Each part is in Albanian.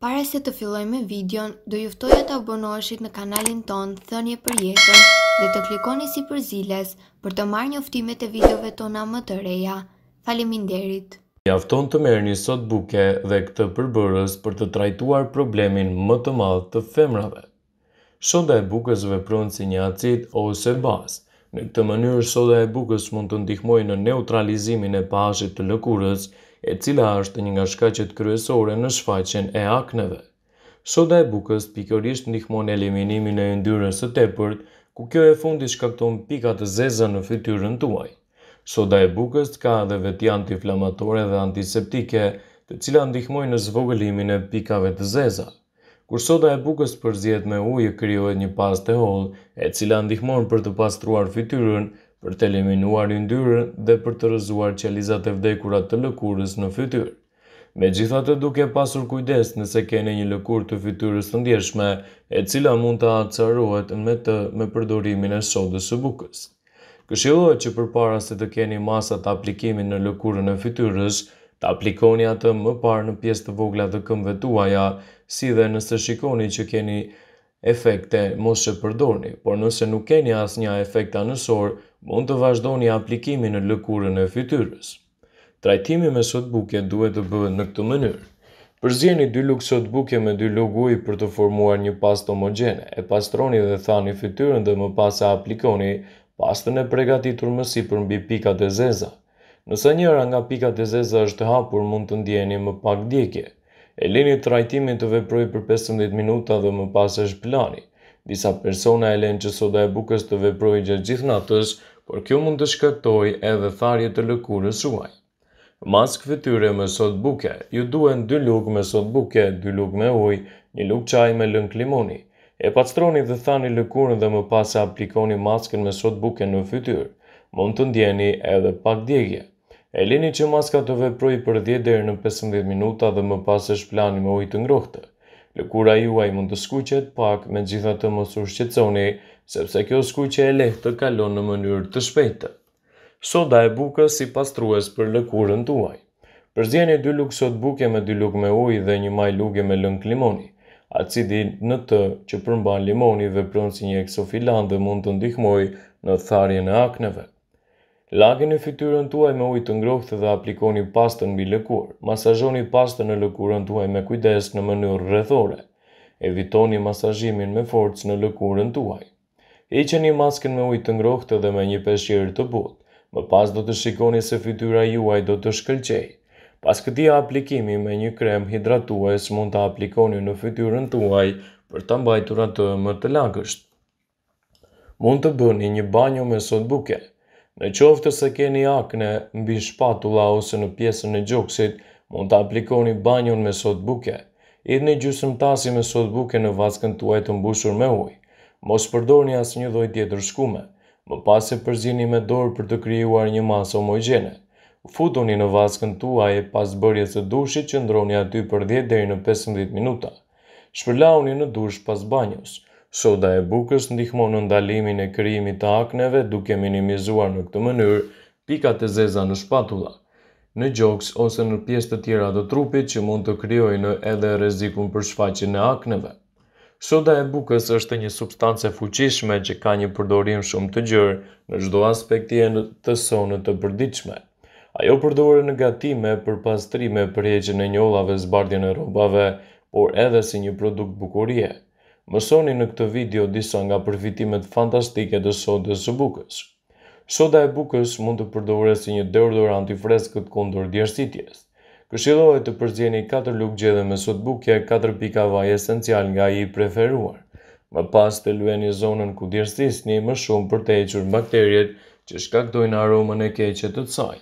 Pare se të filloj me videon, do e të abonoheshit në kanalin ton Thënje për jetën dhe të klikoni si për ziles për të marrë njoftimet e videove tona më të reja. Faleminderit! Jafton të merë një sot buke dhe këtë përbërës për të trajtuar problemin më të madhë të femrave. Shoda e bukës vepron si një acid ose bas. Në këtë mënyrë, shoda e bukës mund të ndihmoj në neutralizimin e pashit të lëkurës, e cila është një nga shkaqet kryesore në shfaqjen e akneve. Soda e bukës pikërisht ndihmon eliminimin e yndyrës së tepërt, ku kjo e fundi shkakton pika të zeza në fytyrën tuaj. Soda e bukës ka edhe veti antiinflamatore dhe antiseptike, të cilat ndihmojnë në zvogëlimin e pikave të zeza. Kur soda e bukës përzihet me ujë, krijohet një pastë e hollë, e cila ndihmon për të pastruar fytyrën për të eliminuar yndyrën dhe për të rëzuar qelizat e vdekurat të lëkurës në fytyrë. Me gjitha të duke pasur kujdes nëse kene një lëkur të fytyrës të ndjeshme, e cila mund të atësarruhet me të me përdorimin e sodës së bukës. Këshilohet që për para se të keni masat aplikimin në lëkurën e fytyrës, të aplikoni atë më parë në pjesë të vogla të këmve tuaja, si dhe nëse shikoni që keni lëkurën efekte mos e përdorni, por nëse nuk keni asnjë efekt anësor, mund të vazhdoni aplikimin në lëkurën e fytyrës. Trajtimi me sot buke duhet të bëhet në këtë mënyrë. Përzjeni dy lukë sot buke me dy lukë ujë për të formuar një pastë homogene, e pastroni dhe thani fytyrën dhe më pasa aplikoni pastën e pregatitur mësi për mbi pikat e zeza. Nëse njëra nga pikat e zeza është hapur mund të ndjeni më pak djekje e të rajtimin të veproj për 15 minuta dhe më pas është plani. Disa persona e leni që soda e bukës të veproj gjithë gjithë natës, por kjo mund të shkatoj edhe tharje të lëkurës suaj. Maskë fëtyre me sot buke, ju duen 2 luk me sot buke, 2 luk me uj, 1 luk qaj me lënk limoni. E pastroni dhe thani lëkurën dhe më pas e aplikoni maskën me sot buke në fytyrë, Mund të ndjeni edhe pak djegje. E lini që maska të veproj për 10 dhe në 15 minuta dhe më pas është plani me ujtë ngrohtë. Lëkura juaj mund të skuqet pak me gjitha të mësur shqetsoni, sepse kjo skuqe e lehtë të kalon në mënyrë të shpejtë. Soda e buka si pastrues për lëkurën të uaj. Përzjeni 2 lukë sot buke me 2 lukë me uj dhe një maj luke me lëngë limoni. Acidin në të që përmban limoni dhe prënë si një eksofilan dhe mund të ndihmoj në tharje në akneve. Lagën e fytyrën tuaj me ujë të ngrohtë dhe aplikoni pastën mbi lëkurë. Masazhoni pastën në lëkurën tuaj me kujdes në mënyrë rrethore. Evitoni masazhimin me forcë në lëkurën tuaj. Heqeni maskën me ujë të ngrohtë dhe me një peshqir të butë. Më pas do të shikoni se fytyra juaj do të shkëlqej. Pas këtij aplikimi me një krem hidratues mund ta aplikoni në fytyrën tuaj për ta mbajtur atë më të lagësht. Mund të bëni një banjo me sodë Në qoftë të se keni akne, mbi shpatula ose në pjesën e gjoksit, mund të aplikoni banjon me sot buke. Idhë një gjusëm tasi me sot buke në vaskën tuaj të mbushur me uj. Mos përdor një asë një doj tjetër shkume. Më pas e përzini me dorë për të kryuar një masë homogene. Futoni në vaskën tuaj e pas bërje të dushit që ndroni aty për 10 dhe në 15 minuta. Shpërlauni në dush pas banjës. Soda e bukës ndihmonë në ndalimin e krijimit të akneve duke minimizuar në këtë mënyrë pikat e zeza në shpatula. Në gjoks ose në pjesë të tjera dhe trupit që mund të kryoj në edhe rezikun për shfaqin e akneve. Soda e bukës është një substance fuqishme që ka një përdorim shumë të gjërë në gjdo aspekti e në të sonë të përdiqme. Ajo përdore në gatime për pastrime për heqin e njolave zbardin e robave, por edhe si një produkt bukurie. Mësoni në këtë video disa nga përfitimet fantastike të sodës së bukës. Soda e bukës mund të përdore si një deodorant i freskët kundur djersitjes. Këshillohet të përzjeni 4 lukë gjedhe me sot bukje, 4 pika vaj esencial nga i preferuar. Më pas të lueni zonën ku djersisni më shumë për të eqër bakterjet që shkaktojnë aromën e keqet të caj.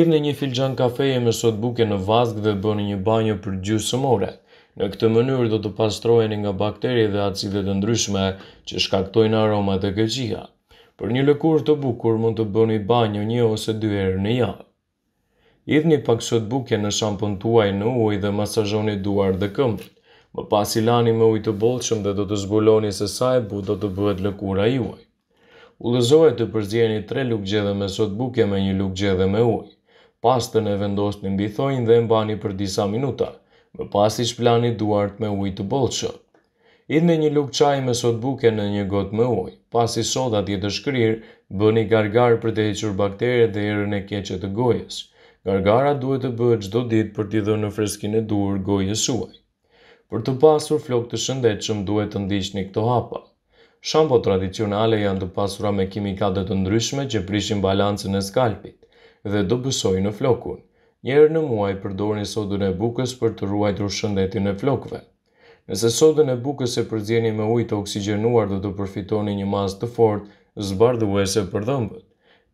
Idhë një filxan kafeje me sot buke në vazgë dhe bëni një banjo për gjusë moret. Në këtë mënyrë do të pastroheni nga bakterje dhe acidet e ndryshme që shkaktojnë aromat e këqija. Për një lëkurë të bukur mund të bëni banjo një ose dy herë në javë. Hidhni pak sot buke në shampon tuaj në ujë dhe masazhoni duar dhe këmbët. Më pas i lani me ujë të bollshëm dhe do të zbuloni se sa e butë do të bëhet lëkura juaj. Ullëzoj të përzjeni tre lukë gjedhe me sot buke me një lukë gjedhe me ujë. Pastën e vendosni mbi mbithojnë dhe mbani për disa minutat më pas ishtë plani duart me uj të bolqë. Idhë me një lukë qaj me sot buke në një gotë me uj, pas i soda tjetë të shkryrë, bëni gargarë për të hequr bakteret dhe erën e keqet të gojës. Gargara duhet të bëhet çdo ditë për t'i dhënë në freskin e duur gojës suaj. Për të pasur flok të shëndet që më duhet të ndiqni një këto hapa. Shampo tradicionale janë të pasura me kimikatet të ndryshme që prishin balancën e skalpit dhe do bësoj në flokunë njerë në muaj përdor sodën e bukës për të ruajtur shëndetin e flokve. Nëse sodën e bukës e përzjeni me ujtë të oksigenuar dhe të përfitoni një mas të fort, zbardhuese për dhëmbët.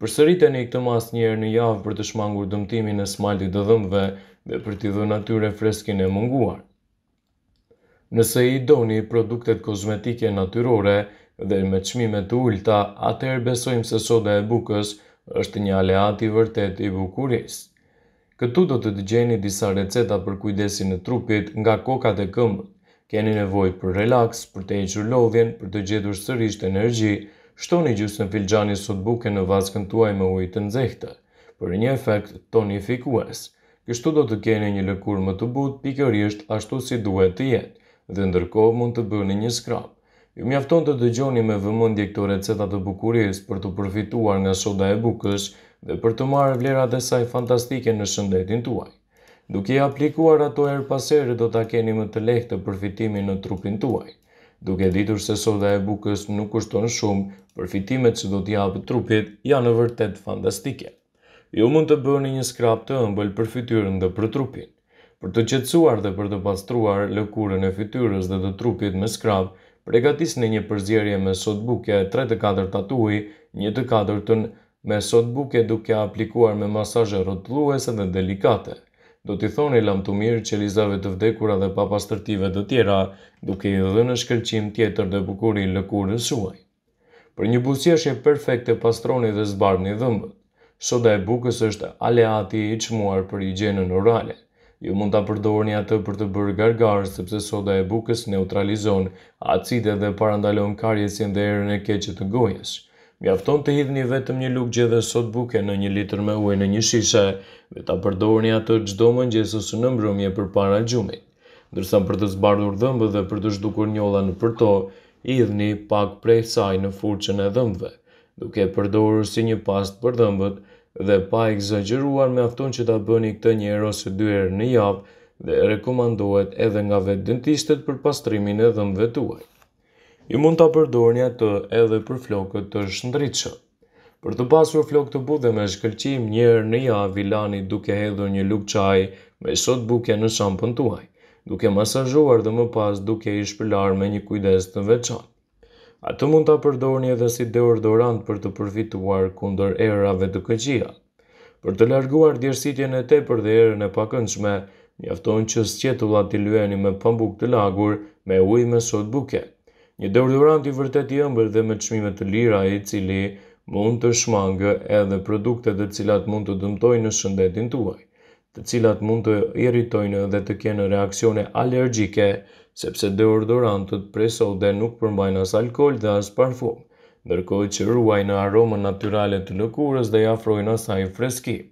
Përsërit e një këtë mas njerë në javë për të shmangur dëmtimin e smaltit të dhëmbëve dhe për t'i dhe natyre freskin e munguar. Nëse i doni produktet kozmetike natyrore dhe me qmime të ulta, atëherë besojmë se soda e bukës është një aleati vërtet i bukurisë. Këtu do të dëgjeni disa receta për kujdesin e trupit nga kokat e këmbë. Keni nevoj për relax, për të eqër lodhjen, për të gjithur sërisht energji, shtoni gjusë në filgjani sot buke në vaskën tuaj me ujtë të nëzhehte, për një efekt tonifikues. Kështu do të keni një lëkur më të but, pikërisht ashtu si duhet të jetë, dhe ndërkohë mund të bëni një skrap. Ju mjafton të dëgjoni me vëmëndje këto receta të bukuris për të përfituar nga soda e bukës, dhe për të marrë vlera dhe saj fantastike në shëndetin tuaj. Duke i aplikuar ato erë pasere do të keni më të lehtë të përfitimin në trupin tuaj. Duke ditur se soda e bukës nuk kushton shumë, përfitimet që do t'i për trupit janë në vërtet fantastike. Ju mund të bëni një skrap të ëmbël për fytyrën dhe për trupin. Për të qetësuar dhe për të pastruar lëkurën e fytyrës dhe të trupit me skrap, pregatisni një përzierje me sot buke 3 4 tatui, 1 4 të në me sot buke duke aplikuar me masaje rëtluese dhe delikate. Do t'i thoni lam të mirë që lizave të vdekura dhe papastërtive të tjera, duke i dhe në shkërqim tjetër dhe bukuri lëkurës suaj. Për një busjeshe perfekte pastroni dhe zbarë një dhëmbët, soda e bukës është aleati i qmuar për i gjenë në orale. Ju mund të përdojnë një atë për të bërë gargarë, sepse soda e bukës neutralizon acide dhe parandalon karjesin dhe erën e keqet të gojës Mjafton të hidhni vetëm një lukë gjithë sot buke në një litër me ujë në një shishe, dhe ta përdojnë një atë gjdo më njësës në mbrëmje për para gjumit. Ndërsa për të zbardur dhëmbë dhe për të zhdukur njolla në përto, idhni pak prej saj në furqën e dhëmbëve, duke përdojnë si një past për dhëmbët dhe pa egzageruar me afton që ta bëni këtë një ero se dyrë në javë dhe rekomandohet edhe nga vetë dentistet për pastrimin e dhëmbëve tuaj ju mund të apërdorni atë edhe për flokët të shëndritëshë. Për të pasur flok të budhe me shkëllqim njerë në ja vilani duke hedhur një lukë qaj me sot buke në shampën tuaj, duke masajuar dhe më pas duke i shpëlar me një kujdes të veçan. A të mund të apërdorni edhe si deodorant për të përfituar kunder erave të këqia. Për të larguar djersitjen e tepër dhe erën e pakënçme, njafton që sqetullat të lueni me pambuk të lagur me uj me sot buket një deodorant i vërtet i ëmbël dhe me çmime të lira i cili mund të shmangë edhe produktet të cilat mund të dëmtojnë në shëndetin tuaj, të cilat mund të irritojnë dhe të kenë reakcione alergjike, sepse deodorantët prej sode nuk përmbajnë as alkol dhe as parfum, ndërkohë që ruajnë aromën natyrale të lëkurës dhe i afrojnë asaj freskinë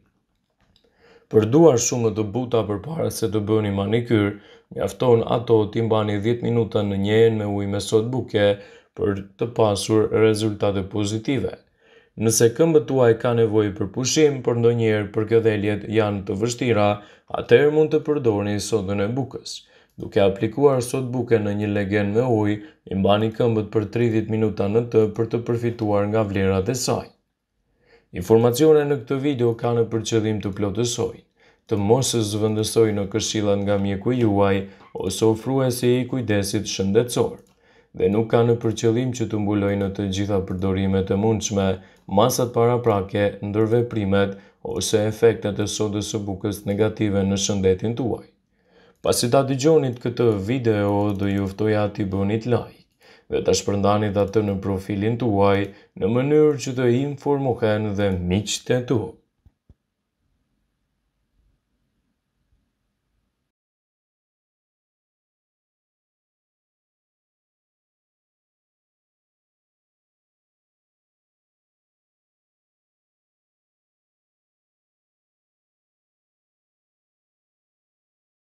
përduar shumë të buta për para se të bëni manikyr, mjafton ato t'im mbani 10 minuta në njën me ujë me sot buke për të pasur rezultate pozitive. Nëse këmbët tuaj ka nevojë për pushim, por ndonjëherë për këdheljet janë të vështira, atëherë mund të përdorni sodën e bukës. Duke aplikuar sot buke në një legen me ujë, i mbani këmbët për 30 minuta në të për të përfituar nga vlerat e saj. Informacione në këtë video ka në përqedhim të plotësoj, të mosës zëvëndësoj në këshillat nga mjeku juaj ose ofruese i kujdesit shëndetësor dhe nuk ka në përqedhim që të mbuloj në të gjitha përdorimet e mundshme, masat para prake, ndërve primet ose efektet e sodës së bukës negative në shëndetin të uaj. Pasit ati gjonit këtë video dhe juftoj ati bënit laj dhe të shpërndani dhe në profilin të uaj në mënyrë që të informohen dhe miqë të tuaj.